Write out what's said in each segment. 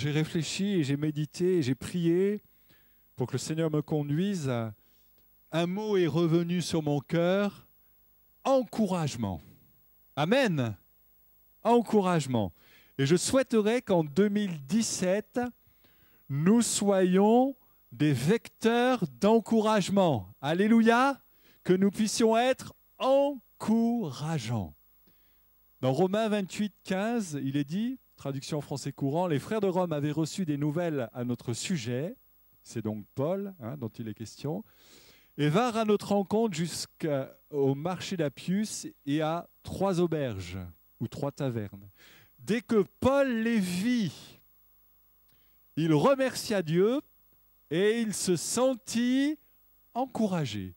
j'ai réfléchi et j'ai médité et j'ai prié pour que le Seigneur me conduise, un mot est revenu sur mon cœur, encouragement. Amen. Encouragement. Et je souhaiterais qu'en 2017, nous soyons des vecteurs d'encouragement. Alléluia. Que nous puissions être encourageants. Dans Romains 28, 15, il est dit, Traduction en français courant, les frères de Rome avaient reçu des nouvelles à notre sujet, c'est donc Paul hein, dont il est question, et vinrent à notre rencontre jusqu'au marché d'Apius et à trois auberges ou trois tavernes. Dès que Paul les vit, il remercia Dieu et il se sentit encouragé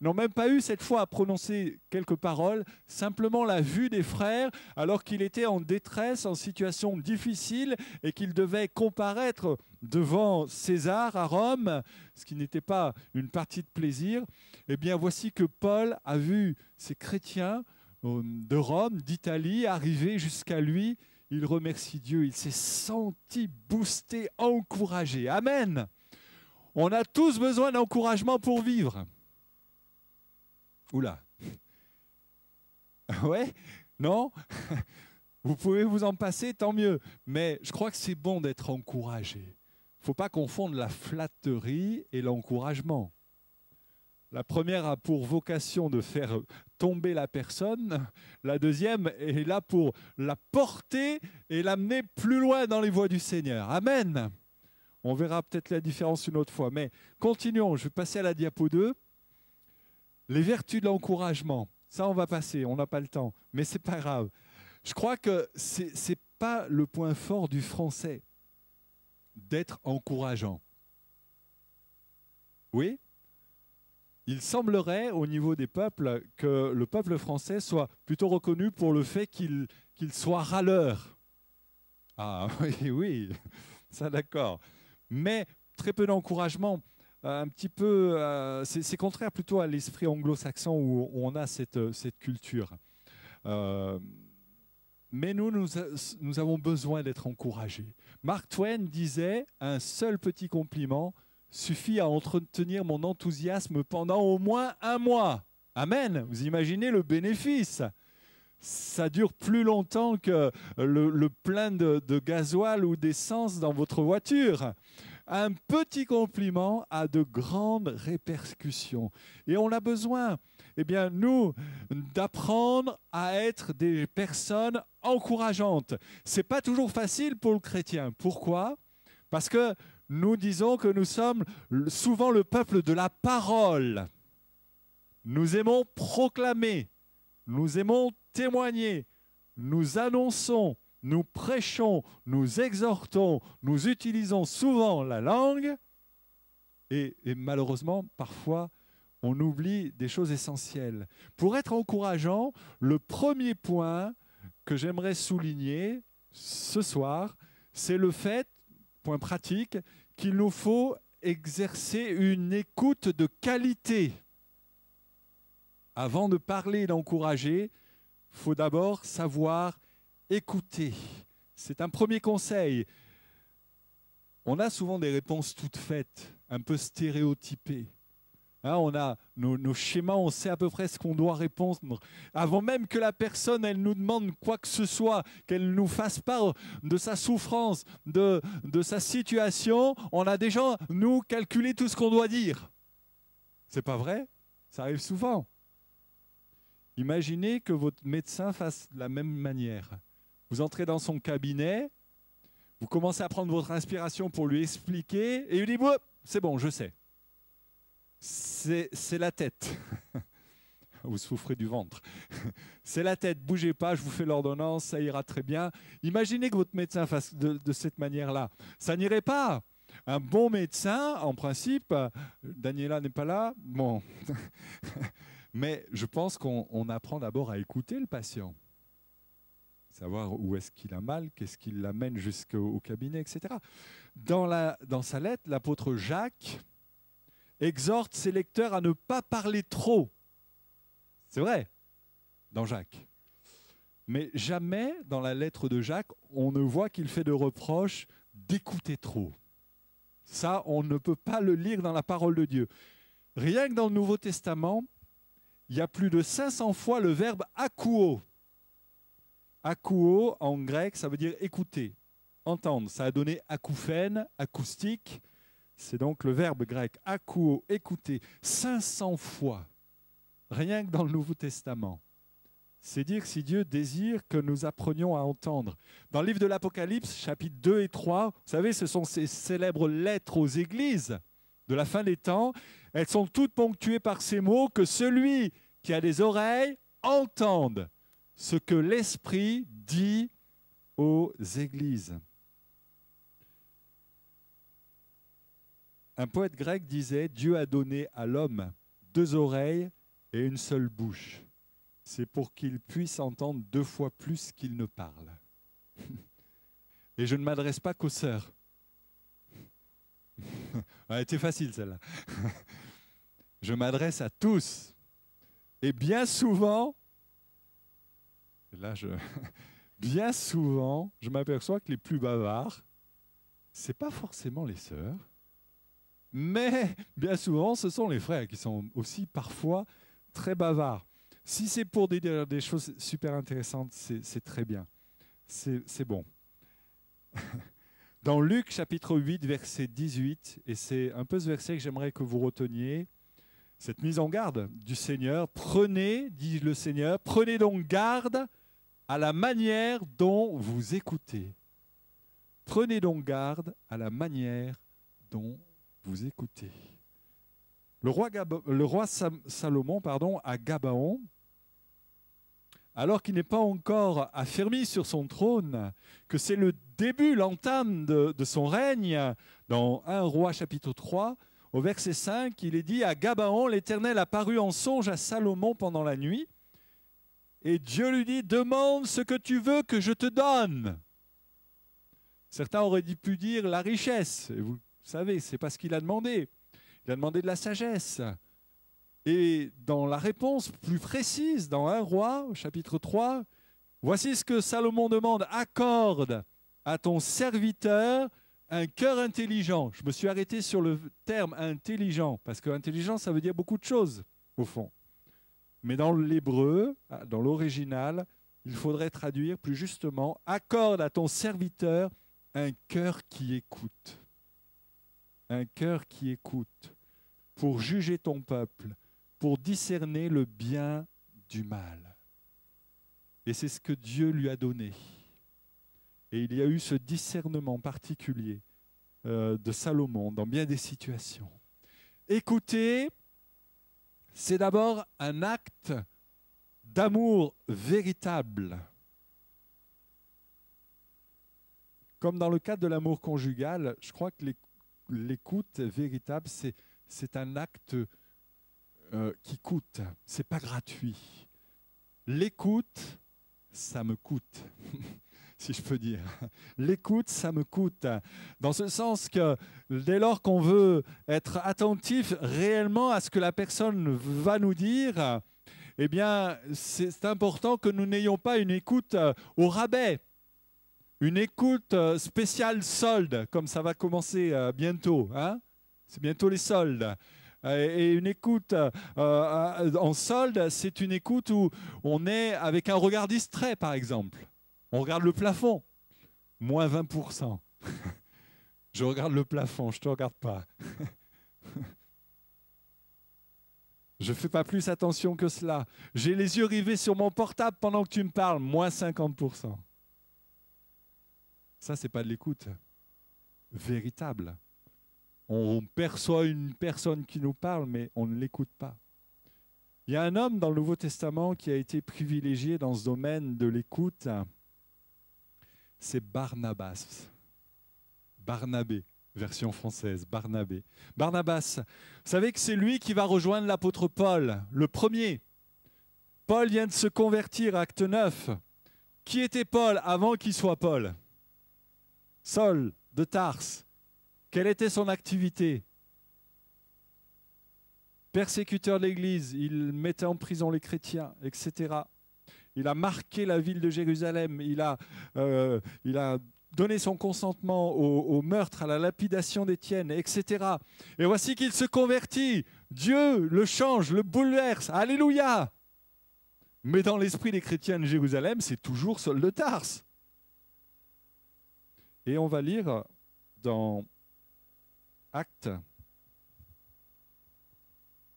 n'ont même pas eu cette fois à prononcer quelques paroles, simplement la vue des frères, alors qu'il était en détresse, en situation difficile, et qu'il devait comparaître devant César à Rome, ce qui n'était pas une partie de plaisir, eh bien voici que Paul a vu ces chrétiens euh, de Rome, d'Italie, arriver jusqu'à lui. Il remercie Dieu, il s'est senti boosté, encouragé. Amen. On a tous besoin d'encouragement pour vivre. Oula. Ouais Non Vous pouvez vous en passer, tant mieux. Mais je crois que c'est bon d'être encouragé. Il ne faut pas confondre la flatterie et l'encouragement. La première a pour vocation de faire tomber la personne, la deuxième est là pour la porter et l'amener plus loin dans les voies du Seigneur. Amen. On verra peut-être la différence une autre fois, mais continuons, je vais passer à la diapo 2. Les vertus de l'encouragement, ça on va passer, on n'a pas le temps, mais c'est pas grave. Je crois que ce n'est pas le point fort du français d'être encourageant. Oui Il semblerait au niveau des peuples que le peuple français soit plutôt reconnu pour le fait qu'il soit râleur. Ah oui, oui, ça d'accord. Mais très peu d'encouragement. Euh, un petit peu, euh, c'est contraire plutôt à l'esprit anglo-saxon où on a cette, euh, cette culture. mais nous, nous, avons besoin d'être encouragés. Mark Twain disait, un seul petit compliment suffit à entretenir mon enthousiasme pendant au moins un mois. Amen. Vous imaginez le bénéfice ça dure plus longtemps que le, plein de, de gasoil ou d'essence dans votre voiture un petit compliment a de grandes répercussions. Et on a besoin, eh bien, nous, d'apprendre à être des personnes encourageantes. C'est pas toujours facile pour le chrétien. Pourquoi Parce que nous disons que nous sommes souvent le peuple de la parole. Nous aimons proclamer, nous aimons témoigner, nous annonçons, nous prêchons, nous exhortons, nous utilisons souvent la langue, et, malheureusement, parfois, on oublie des choses essentielles. Pour être encourageant, le premier point que j'aimerais souligner ce soir, c'est le fait, point pratique, qu'il nous faut exercer une écoute de qualité. Avant de parler et d'encourager, il faut d'abord savoir écoutez. C'est un premier conseil. On a souvent des réponses toutes faites, un peu stéréotypées. Hein, on a nos, schémas, on sait à peu près ce qu'on doit répondre. Avant même que la personne, elle nous demande quoi que ce soit, qu'elle nous fasse part de sa souffrance, de, sa situation, on a déjà, nous, calculé tout ce qu'on doit dire. C'est pas vrai Ça arrive souvent. Imaginez que votre médecin fasse de la même manière. Vous entrez dans son cabinet, vous commencez à prendre votre inspiration pour lui expliquer, et il dit C'est bon, je sais. C'est la tête. vous souffrez du ventre. C'est la tête, bougez pas, je vous fais l'ordonnance, ça ira très bien. Imaginez que votre médecin fasse de, de cette manière-là. Ça n'irait pas. Un bon médecin, en principe, euh, Daniela n'est pas là, bon. Mais je pense qu'on apprend d'abord à écouter le patient savoir où est-ce qu'il a mal, qu'est-ce qui l'amène jusqu'au cabinet, etc. Dans, la, dans sa lettre, l'apôtre Jacques exhorte ses lecteurs à ne pas parler trop. C'est vrai, dans Jacques. Mais jamais dans la lettre de Jacques, on ne voit qu'il fait de reproche d'écouter trop. Ça, on ne peut pas le lire dans la parole de Dieu. Rien que dans le Nouveau Testament, il y a plus de 500 fois le verbe akouo. Akouo, en grec, ça veut dire écouter, entendre. Ça a donné acouphène, acoustique. C'est donc le verbe grec akouo, écouter, 500 fois, rien que dans le Nouveau Testament. C'est dire si Dieu désire que nous apprenions à entendre. Dans le livre de l'Apocalypse, chapitres 2 et 3, vous savez, ce sont ces célèbres lettres aux églises de la fin des temps. Elles sont toutes ponctuées par ces mots que celui qui a des oreilles entende ce que l'Esprit dit aux églises. Un poète grec disait Dieu a donné à l'homme deux oreilles et une seule bouche. C'est pour qu'il puisse entendre deux fois plus qu'il ne parle. Et je ne m'adresse pas qu'aux sœurs. C'est était facile celle-là. Je m'adresse à tous. Et bien souvent, là, je... bien souvent, je m'aperçois que les plus bavards, c'est pas forcément les sœurs, mais bien souvent, ce sont les frères qui sont aussi parfois très bavards. Si c'est pour des choses super intéressantes, c'est très bien. C'est bon. Dans Luc chapitre 8, verset 18, et c'est un peu ce verset que j'aimerais que vous reteniez, cette mise en garde du Seigneur. Prenez, dit le Seigneur, prenez donc garde à la manière dont vous écoutez. Prenez donc garde à la manière dont vous écoutez. Le roi, Salomon pardon, à Gabaon, alors qu'il n'est pas encore affermi sur son trône, que c'est le début, l'entame de, de, son règne, dans 1 roi chapitre 3, au verset 5, il est dit, à Gabaon, l'Éternel apparut en songe à Salomon pendant la nuit, et Dieu lui dit, demande ce que tu veux que je te donne. Certains auraient pu dire la richesse, et vous savez, c'est pas ce qu'il a demandé. Il a demandé de la sagesse. Et dans la réponse plus précise, dans 1 roi, chapitre 3, voici ce que Salomon demande, accorde à ton serviteur un cœur intelligent. Je me suis arrêté sur le terme intelligent, parce que intelligent, ça veut dire beaucoup de choses, au fond. Mais dans l'hébreu, ah, dans l'original, il faudrait traduire plus justement accorde à ton serviteur un cœur qui écoute. Un cœur qui écoute pour juger ton peuple, pour discerner le bien du mal. Et c'est ce que Dieu lui a donné. Et il y a eu ce discernement particulier euh, de Salomon dans bien des situations. Écouter, c'est d'abord un acte d'amour véritable. Comme dans le cadre de l'amour conjugal, je crois que l'écoute véritable, c'est un acte euh, qui coûte. C'est pas gratuit. L'écoute, ça me coûte. si je peux dire. L'écoute, ça me coûte. Dans ce sens que dès lors qu'on veut être attentif réellement à ce que la personne va nous dire, eh bien, c'est important que nous n'ayons pas une écoute euh, au rabais, une écoute euh, spéciale solde, comme ça va commencer euh, bientôt. Hein. c'est bientôt les soldes. Et une écoute en solde, c'est une écoute où on est avec un regard distrait, par exemple. On regarde le plafond, moins 20%. je regarde le plafond, je ne te regarde pas. je ne fais pas plus attention que cela. J'ai les yeux rivés sur mon portable pendant que tu me parles, moins 50%. Ça, ce n'est pas de l'écoute véritable. On perçoit une personne qui nous parle, mais on ne l'écoute pas. Il y a un homme dans le Nouveau Testament qui a été privilégié dans ce domaine de l'écoute c'est Barnabas. Barnabé, version française, Barnabé. Barnabas, vous savez que c'est lui qui va rejoindre l'apôtre Paul, le premier. Paul vient de se convertir, acte 9. Qui était Paul avant qu'il soit Paul Saul de Tarse. Quelle était son activité Persécuteur de l'Église, il mettait en prison les chrétiens, etc. Il a marqué la ville de Jérusalem. Il a, euh, il a donné son consentement au, meurtre, à la lapidation d'Étienne, etc. Et voici qu'il se convertit. Dieu le change, le bouleverse. Alléluia. Mais dans l'esprit des chrétiens de Jérusalem, c'est toujours Saul de Tarse. Et on va lire dans Actes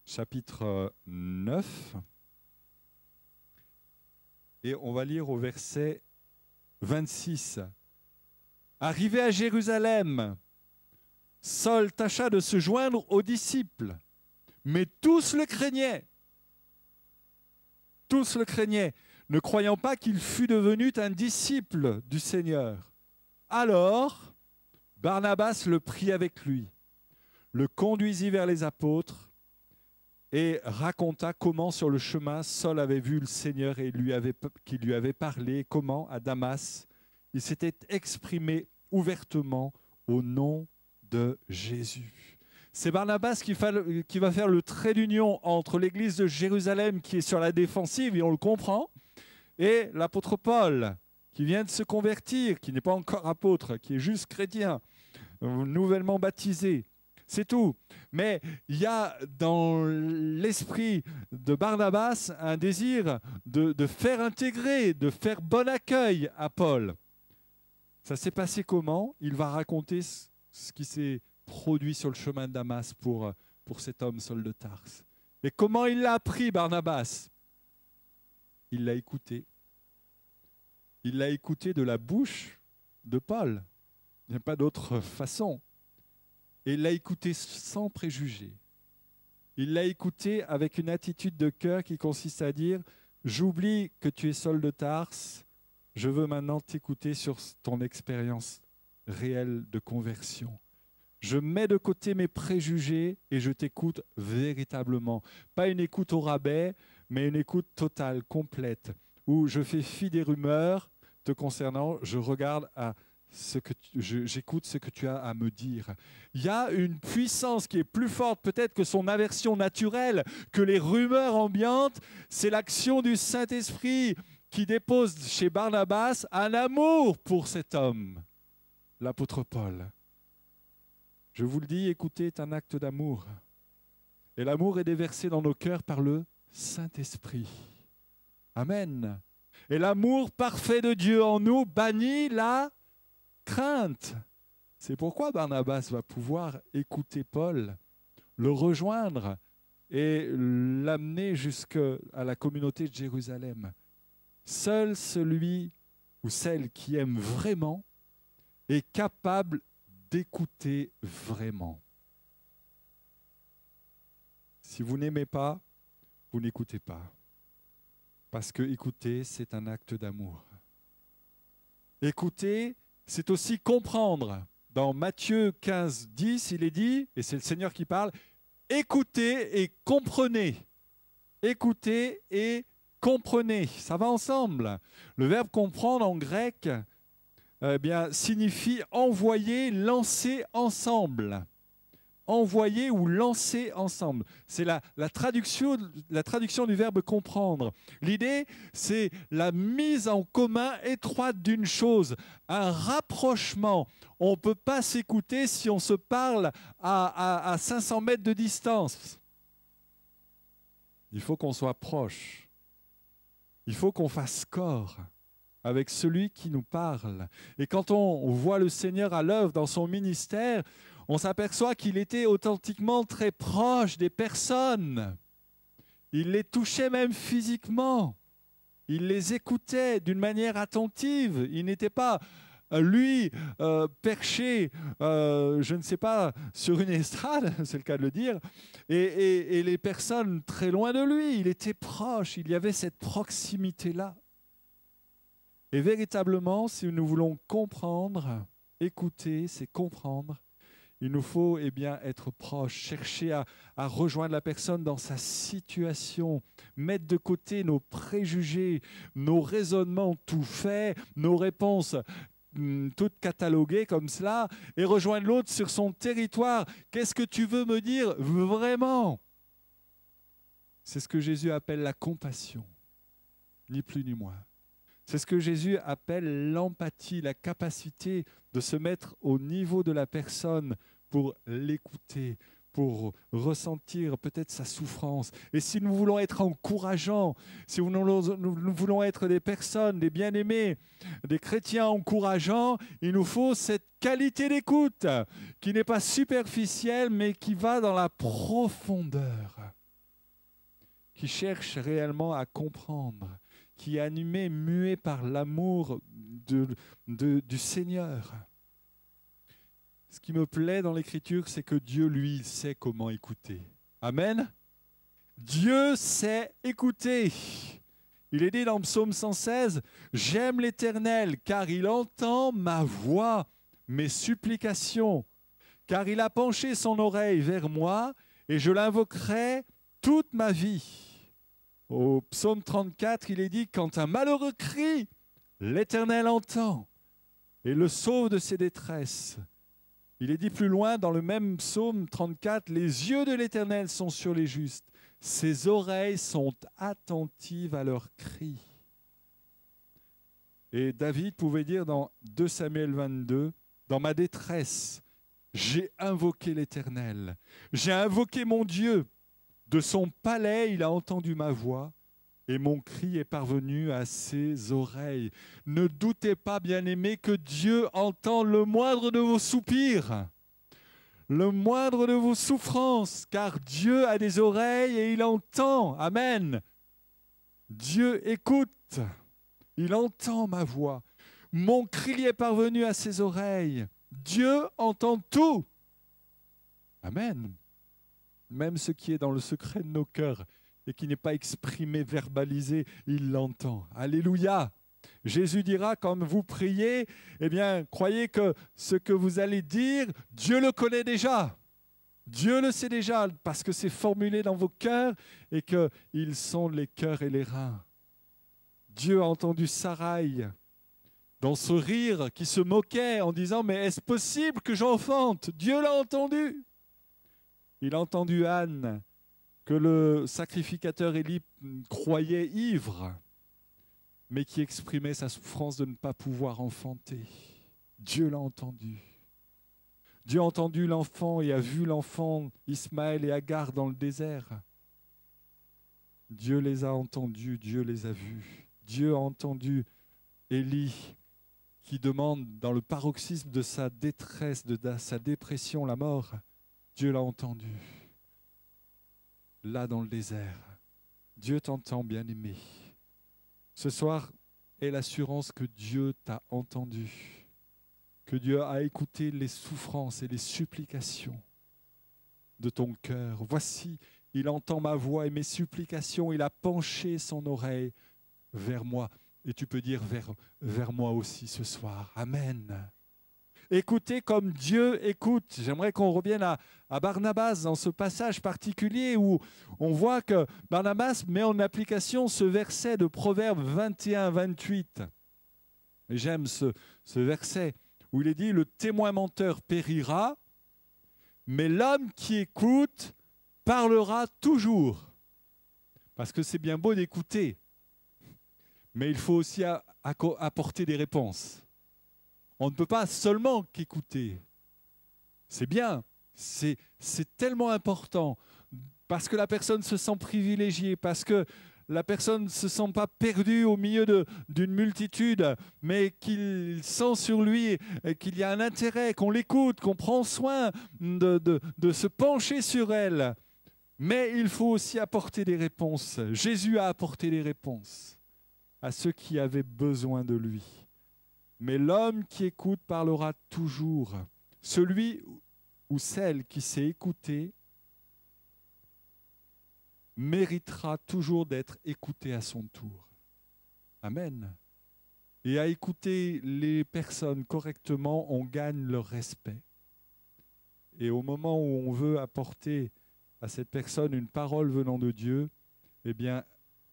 chapitre 9 et on va lire au verset 26. Arrivé à Jérusalem, Saul tâcha de se joindre aux disciples, mais tous le craignaient. Tous le craignaient, ne croyant pas qu'il fût devenu un disciple du Seigneur. Alors, Barnabas le prit avec lui, le conduisit vers les apôtres, et raconta comment sur le chemin Saul avait vu le Seigneur et lui avait, lui avait parlé, comment à Damas il s'était exprimé ouvertement au nom de Jésus. C'est Barnabas qui, qui va faire le trait d'union entre l'église de Jérusalem qui est sur la défensive, et on le comprend, et l'apôtre Paul qui vient de se convertir, qui n'est pas encore apôtre, qui est juste chrétien, nouvellement baptisé c'est tout. Mais il y a dans l'esprit de Barnabas un désir de, faire intégrer, de faire bon accueil à Paul. Ça s'est passé comment Il va raconter ce qui s'est produit sur le chemin de Damas pour, pour cet homme, seul de Tarse. Et comment il l'a appris, Barnabas Il l'a écouté. Il l'a écouté de la bouche de Paul. Il n'y a pas d'autre façon. Et il l'a écouté sans préjugés. Il l'a écouté avec une attitude de cœur qui consiste à dire J'oublie que tu es seul de Tarse, je veux maintenant t'écouter sur ton expérience réelle de conversion. Je mets de côté mes préjugés et je t'écoute véritablement. Pas une écoute au rabais, mais une écoute totale, complète, où je fais fi des rumeurs te concernant, je regarde à ce que j'écoute ce que tu as à me dire. Il y a une puissance qui est plus forte peut-être que son aversion naturelle, que les rumeurs ambiantes. C'est l'action du Saint-Esprit qui dépose chez Barnabas un amour pour cet homme, l'apôtre Paul. Je vous le dis, écoutez, c'est un acte d'amour. Et l'amour est déversé dans nos cœurs par le Saint-Esprit. Amen. Et l'amour parfait de Dieu en nous bannit la c'est pourquoi Barnabas va pouvoir écouter Paul, le rejoindre et l'amener jusqu'à la communauté de Jérusalem. Seul celui ou celle qui aime vraiment est capable d'écouter vraiment. Si vous n'aimez pas, vous n'écoutez pas. Parce que écouter, c'est un acte d'amour. Écouter, c'est aussi comprendre. Dans Matthieu 15, 10, il est dit, et c'est le Seigneur qui parle, écoutez et comprenez. Écoutez et comprenez. Ça va ensemble. Le verbe comprendre en grec euh, eh signifie envoyer, lancer ensemble envoyer ou lancer ensemble. C'est la, traduction, du verbe comprendre. L'idée, c'est la mise en commun étroite d'une chose, un rapprochement. On ne peut pas s'écouter si on se parle à, à 500 mètres de distance. Il faut qu'on soit proche. Il faut qu'on fasse corps avec celui qui nous parle. Et quand on voit le Seigneur à l'œuvre dans son ministère, on s'aperçoit qu'il était authentiquement très proche des personnes. Il les touchait même physiquement. Il les écoutait d'une manière attentive. Il n'était pas euh, lui euh, perché, euh, je ne sais pas, sur une estrade, c'est le cas de le dire, et, les personnes très loin de lui. Il était proche, il y avait cette proximité-là. Et véritablement, si nous voulons comprendre, écouter, c'est comprendre il nous faut eh bien, être proche, chercher à, rejoindre la personne dans sa situation, mettre de côté nos préjugés, nos raisonnements tout faits, nos réponses hmm, toutes cataloguées comme cela, et rejoindre l'autre sur son territoire. Qu'est-ce que tu veux me dire vraiment C'est ce que Jésus appelle la compassion, ni plus ni moins. C'est ce que Jésus appelle l'empathie, la capacité de se mettre au niveau de la personne pour l'écouter, pour ressentir peut-être sa souffrance. Et si nous voulons être encourageants, si nous, voulons être des personnes, des bien-aimés, des chrétiens encourageants, il nous faut cette qualité d'écoute qui n'est pas superficielle, mais qui va dans la profondeur, qui cherche réellement à comprendre qui est animé, muet par l'amour de, du Seigneur. Ce qui me plaît dans l'Écriture, c'est que Dieu, lui, sait comment écouter. Amen. Dieu sait écouter. Il est dit dans le Psaume 116, J'aime l'Éternel, car il entend ma voix, mes supplications, car il a penché son oreille vers moi, et je l'invoquerai toute ma vie. Au psaume 34, il est dit, quand un malheureux crie, l'Éternel entend et le sauve de ses détresses. Il est dit plus loin dans le même psaume 34, les yeux de l'Éternel sont sur les justes, ses oreilles sont attentives à leurs cris. Et David pouvait dire dans 2 Samuel 22, dans ma détresse, j'ai invoqué l'Éternel, j'ai invoqué mon Dieu. De son palais, il a entendu ma voix et mon cri est parvenu à ses oreilles. Ne doutez pas, bien aimé que Dieu entend le moindre de vos soupirs, le moindre de vos souffrances, car Dieu a des oreilles et il entend. Amen. Dieu écoute, il entend ma voix. Mon cri est parvenu à ses oreilles. Dieu entend tout. Amen. Même ce qui est dans le secret de nos cœurs et qui n'est pas exprimé, verbalisé, il l'entend. Alléluia. Jésus dira, quand vous priez, eh bien, croyez que ce que vous allez dire, Dieu le connaît déjà. Dieu le sait déjà parce que c'est formulé dans vos cœurs et qu'ils sont les cœurs et les reins. Dieu a entendu Sarai dans ce rire qui se moquait en disant Mais est-ce possible que j'enfante Dieu l'a entendu. Il a entendu Anne que le sacrificateur Élie croyait ivre, mais qui exprimait sa souffrance de ne pas pouvoir enfanter. Dieu l'a entendu. Dieu a entendu l'enfant et a vu l'enfant Ismaël et Agar dans le désert. Dieu les a entendus, Dieu les a vus. Dieu a entendu Élie qui demande dans le paroxysme de sa détresse, de sa dépression, la mort. Dieu l'a entendu. Là dans le désert, Dieu t'entend, bien-aimé. Ce soir est l'assurance que Dieu t'a entendu, que Dieu a écouté les souffrances et les supplications de ton cœur. Voici, il entend ma voix et mes supplications, il a penché son oreille vers moi. Et tu peux dire vers, vers moi aussi ce soir. Amen. Écoutez comme Dieu écoute. J'aimerais qu'on revienne à, Barnabas dans ce passage particulier où on voit que Barnabas met en application ce verset de Proverbe 21-28. J'aime ce verset où il est dit, le témoin menteur périra, mais l'homme qui écoute parlera toujours. Parce que c'est bien beau d'écouter, mais il faut aussi apporter des réponses. On ne peut pas seulement qu'écouter. C'est bien, c'est tellement important, parce que la personne se sent privilégiée, parce que la personne ne se sent pas perdue au milieu d'une multitude, mais qu'il sent sur lui qu'il y a un intérêt, qu'on l'écoute, qu'on prend soin de, de se pencher sur elle. Mais il faut aussi apporter des réponses. Jésus a apporté des réponses à ceux qui avaient besoin de lui. Mais l'homme qui écoute parlera toujours. Celui ou celle qui s'est écouté méritera toujours d'être écouté à son tour. Amen. Et à écouter les personnes correctement, on gagne leur respect. Et au moment où on veut apporter à cette personne une parole venant de Dieu, eh bien,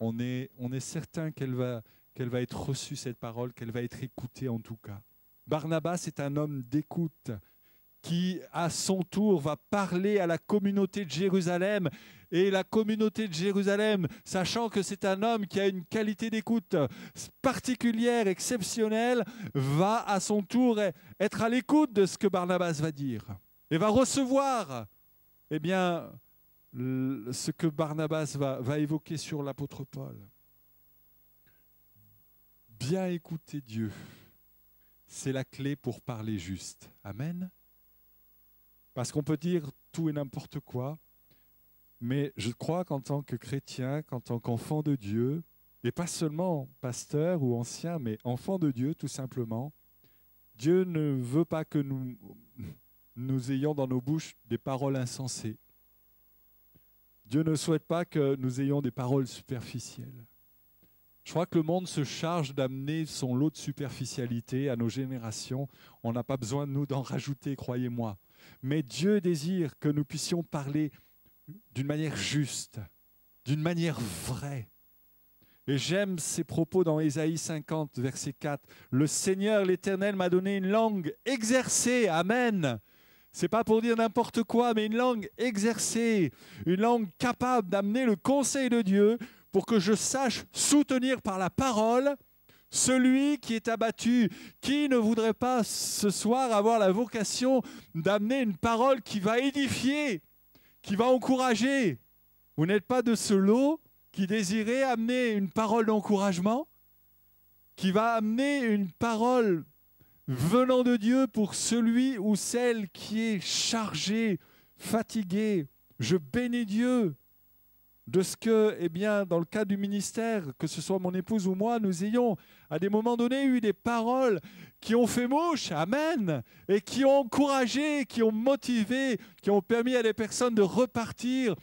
on est, on est certain qu'elle va, qu'elle va être reçue cette parole, qu'elle va être écoutée en tout cas. Barnabas est un homme d'écoute qui, à son tour, va parler à la communauté de Jérusalem. Et la communauté de Jérusalem, sachant que c'est un homme qui a une qualité d'écoute particulière, exceptionnelle, va à son tour e-, être à l'écoute de ce que Barnabas va dire et va recevoir, eh bien, ce que Barnabas va, va évoquer sur l'apôtre Paul bien écouter Dieu, c'est la clé pour parler juste. Amen. Parce qu'on peut dire tout et n'importe quoi, mais je crois qu'en tant que chrétien, qu'en tant qu'enfant de Dieu, et pas seulement pasteur ou ancien, mais enfant de Dieu tout simplement, Dieu ne veut pas que nous, nous ayons dans nos bouches des paroles insensées. Dieu ne souhaite pas que nous ayons des paroles superficielles. Je crois que le monde se charge d'amener son lot de superficialité à nos générations. On n'a pas besoin de nous d'en rajouter, croyez-moi. Mais Dieu désire que nous puissions parler d'une manière juste, d'une manière vraie. Et j'aime ces propos dans Ésaïe 50, verset 4. Le Seigneur, l'Éternel, m'a donné une langue exercée. Amen. C'est pas pour dire n'importe quoi, mais une langue exercée, une langue capable d'amener le conseil de Dieu, pour que je sache soutenir par la parole celui qui est abattu. Qui ne voudrait pas ce soir avoir la vocation d'amener une parole qui va édifier, qui va encourager Vous n'êtes pas de ce lot qui désirait amener une parole d'encouragement, qui va amener une parole venant de Dieu pour celui ou celle qui est chargé, fatigué. Je bénis Dieu de ce que, eh bien, dans le cas du ministère, que ce soit mon épouse ou moi, nous ayons à des moments donnés eu des paroles qui ont fait mouche, amen, et qui ont encouragé, qui ont motivé, qui ont permis à des personnes de repartir,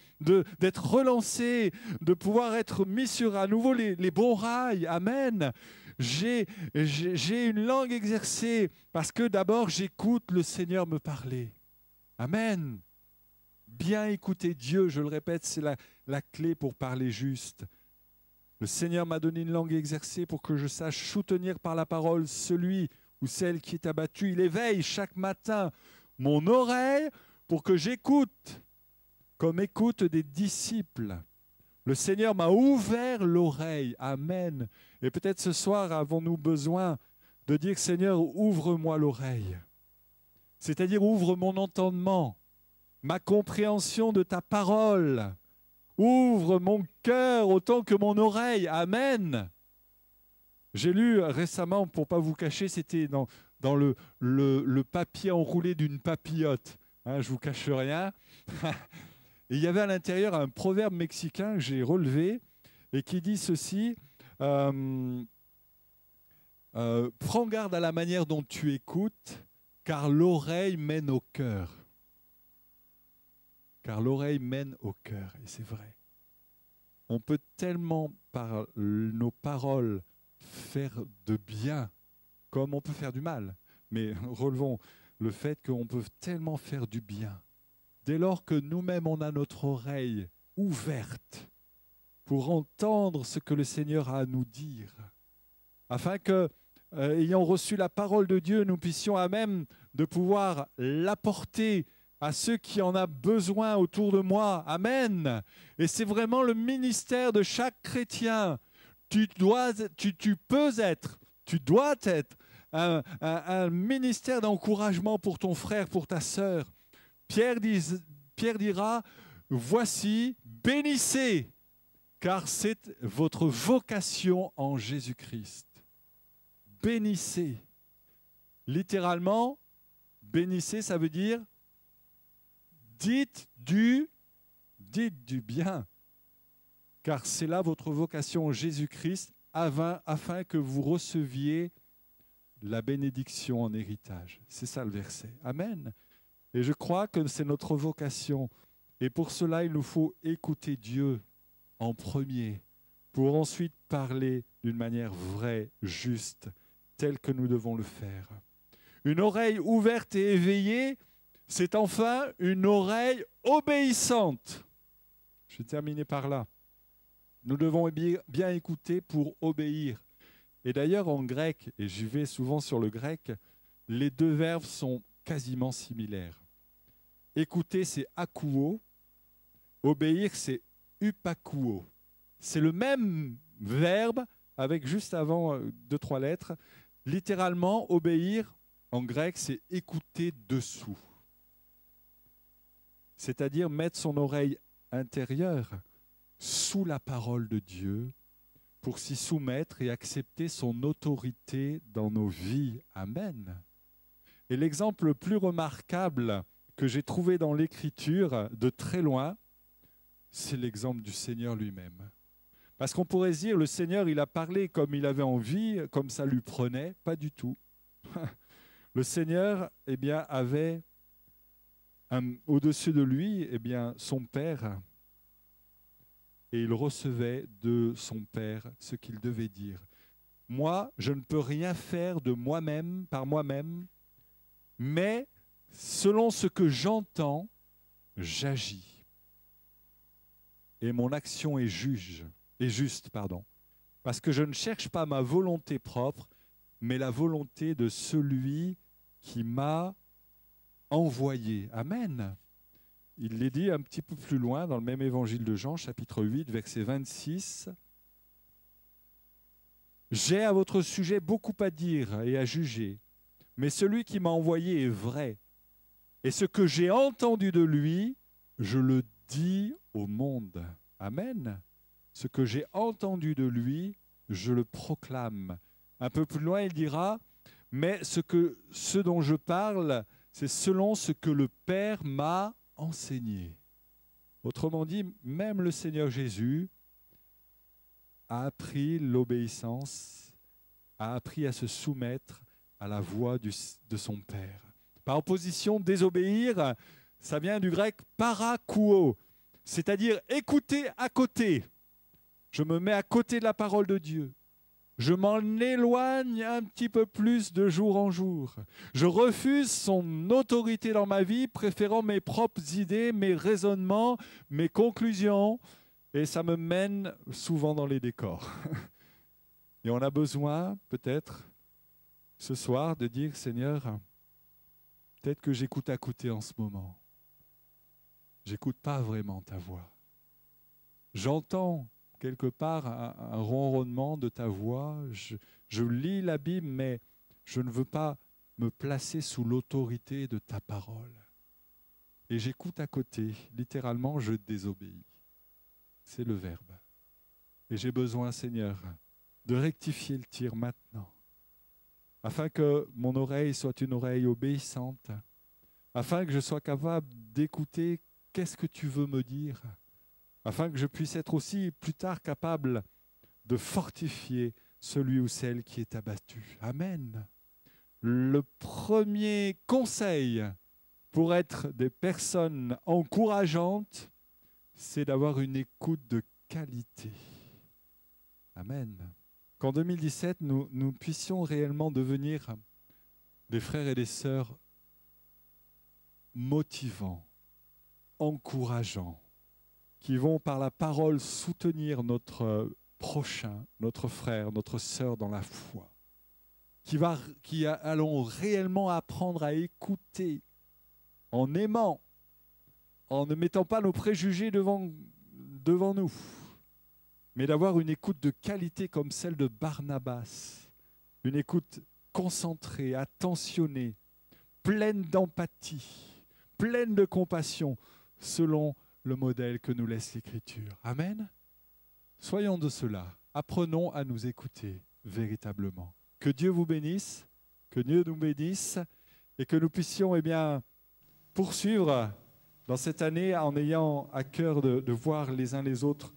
d'être relancées, de pouvoir être mis sur à nouveau les, les bons rails, amen. J'ai une langue exercée parce que d'abord j'écoute le Seigneur me parler. Amen bien écouter Dieu, je le répète, c'est la, clé pour parler juste. Le Seigneur m'a donné une langue exercée pour que je sache soutenir par la parole celui ou celle qui est abattu. Il éveille chaque matin mon oreille pour que j'écoute, comme écoute des disciples. Le Seigneur m'a ouvert l'oreille. Amen. Et peut-être ce soir avons-nous besoin de dire Seigneur, ouvre-moi l'oreille. C'est-à-dire ouvre mon entendement ma compréhension de ta parole. Ouvre mon cœur autant que mon oreille. Amen. J'ai lu récemment, pour pas vous cacher, c'était dans, dans le, papier enroulé d'une papillote. Je hein, je vous cache rien. il y avait à l'intérieur un proverbe mexicain que j'ai relevé et qui dit ceci. Euh, euh, prends garde à la manière dont tu écoutes, car l'oreille mène au cœur car l'oreille mène au cœur, et c'est vrai. On peut tellement par nos paroles faire de bien comme on peut faire du mal, mais relevons le fait qu'on peut tellement faire du bien. Dès lors que nous-mêmes on a notre oreille ouverte pour entendre ce que le Seigneur a à nous dire, afin que, euh, ayant reçu la parole de Dieu, nous puissions à même de pouvoir l'apporter à ceux qui en ont besoin autour de moi. Amen. Et c'est vraiment le ministère de chaque chrétien. Tu, dois, tu, peux être, tu dois être un, ministère d'encouragement pour ton frère, pour ta sœur. Pierre, Pierre dira, voici, bénissez, car c'est votre vocation en Jésus-Christ. Bénissez. Littéralement, bénissez, ça veut dire dites du, dites du bien, car c'est là votre vocation en Jésus-Christ, afin, afin que vous receviez la bénédiction en héritage. C'est ça le verset. Amen. Et je crois que c'est notre vocation. Et pour cela, il nous faut écouter Dieu en premier, pour ensuite parler d'une manière vraie, juste, telle que nous devons le faire. Une oreille ouverte et éveillée, c'est enfin une oreille obéissante. Je vais terminer par là. Nous devons bien écouter pour obéir. Et d'ailleurs, en grec, et j'y vais souvent sur le grec, les deux verbes sont quasiment similaires. Écouter, c'est akouo. Obéir, c'est upakouo. C'est le même verbe avec juste avant euh, deux, trois lettres. Littéralement, obéir, en grec, c'est écouter dessous c'est-à-dire mettre son oreille intérieure sous la parole de Dieu pour s'y soumettre et accepter son autorité dans nos vies. Amen. Et l'exemple le plus remarquable que j'ai trouvé dans l'Écriture de très loin, c'est l'exemple du Seigneur lui-même. Parce qu'on pourrait dire, le Seigneur, il a parlé comme il avait envie, comme ça lui prenait, pas du tout. Le Seigneur, eh bien, avait Hum, au-dessus de lui, eh bien, son père, et il recevait de son père ce qu'il devait dire. Moi, je ne peux rien faire de moi-même, par moi-même, mais selon ce que j'entends, j'agis. Et mon action est juge, et juste, pardon, parce que je ne cherche pas ma volonté propre, mais la volonté de celui qui m'a envoyé. Amen. Il l'est dit un petit peu plus loin dans le même évangile de Jean, chapitre 8, verset 26. J'ai à votre sujet beaucoup à dire et à juger, mais celui qui m'a envoyé est vrai. Et ce que j'ai entendu de lui, je le dis au monde. Amen. Ce que j'ai entendu de lui, je le proclame. Un peu plus loin, il dira, mais ce, que, ce dont je parle, c'est selon ce que le Père m'a enseigné. Autrement dit, même le Seigneur Jésus a appris l'obéissance, a appris à se soumettre à la voix de son Père. Par opposition, désobéir, ça vient du grec parakouo, c'est-à-dire écouter à côté. Je me mets à côté de la parole de Dieu. Je m'en éloigne un petit peu plus de jour en jour. Je refuse son autorité dans ma vie, préférant mes propres idées, mes raisonnements, mes conclusions. Et ça me mène souvent dans les décors. Et on a besoin, peut-être, ce soir, de dire, Seigneur, peut-être que j'écoute à côté en ce moment. J'écoute pas vraiment ta voix. J'entends quelque part un, ronronnement de ta voix. Je, je lis Bible mais je ne veux pas me placer sous l'autorité de ta parole. Et j'écoute à côté, littéralement, je désobéis. C'est le verbe. Et j'ai besoin, Seigneur, de rectifier le tir maintenant, afin que mon oreille soit une oreille obéissante, afin que je sois capable d'écouter qu'est-ce que tu veux me dire, afin que je puisse être aussi plus tard capable de fortifier celui ou celle qui est abattu. Amen. Le premier conseil pour être des personnes encourageantes, c'est d'avoir une écoute de qualité. Amen. Qu'en 2017, nous, puissions réellement devenir des frères et des sœurs motivants, encourageants, qui vont par la parole soutenir notre euh, prochain, notre frère, notre sœur dans la foi, qui, va, qui allons réellement apprendre à écouter en aimant, en ne mettant pas nos préjugés devant, devant nous, mais d'avoir une écoute de qualité comme celle de Barnabas, une écoute concentrée, attentionnée, pleine d'empathie, pleine de compassion, selon le modèle que nous laisse l'Écriture. Amen. Soyons de cela. Apprenons à nous écouter véritablement. Que Dieu vous bénisse, que Dieu nous bénisse et que nous puissions eh bien, poursuivre dans cette année en ayant à cœur de, voir les uns les autres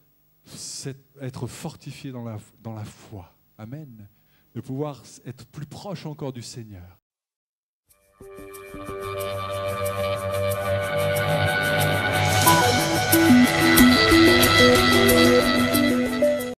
être fortifiés dans la, dans la foi. Amen. De pouvoir être plus proche encore du Seigneur.